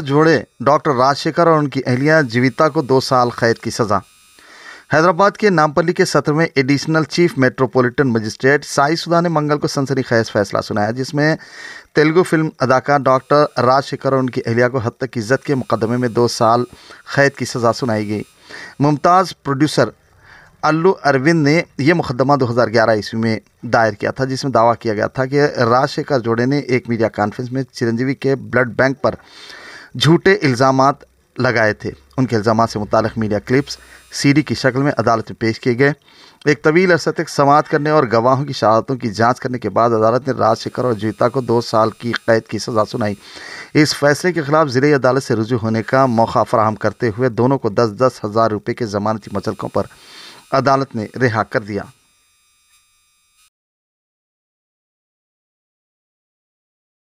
जोड़े डॉक्टर राजशेखर और उनकी अहलिया जीविता को दो साल कैद की सज़ा हैदराबाद के नामपल्ली के सत्र में additional chief metropolitan magistrate Sai Sudha ने मंगल को सनसनी खैज फैसला सुनाया जिसमें तेलुगु फिल्म अदाकार डॉक्टर राजशेखर और उनकी अहलिया को हद तक इज्जत के मुकदमे में दो साल कैद की सज़ा सुनाई गई मुमताज़ प्रोड्यूसर अल्लू अरविंद ने यह मुकदमा 2011 ईस्वी में दायर किया था जिसमें दावा किया गया था कि राजशेखर जोड़े ने एक मीडिया कॉन्फ्रेंस में चिरंजीवी के ब्लड बैंक पर झूठे इल्ज़ाम लगाए थे उनके इल्ज़ाम से मुतल मीडिया क्लिप्स सीडी की शक्ल में अदालत में पेश किए गए एक तवील अरसे तक समात करने और गवाहों की शहादतों की जांच करने के बाद अदालत ने राजशेखर और जीता को दो साल की कैद की सजा सुनाई इस फैसले के खिलाफ ज़िले अदालत से रुजू होने का मौका फराहम करते हुए दोनों को दस दस हज़ार रुपये के जमानती मचलकों पर अदालत ने रिहा कर दिया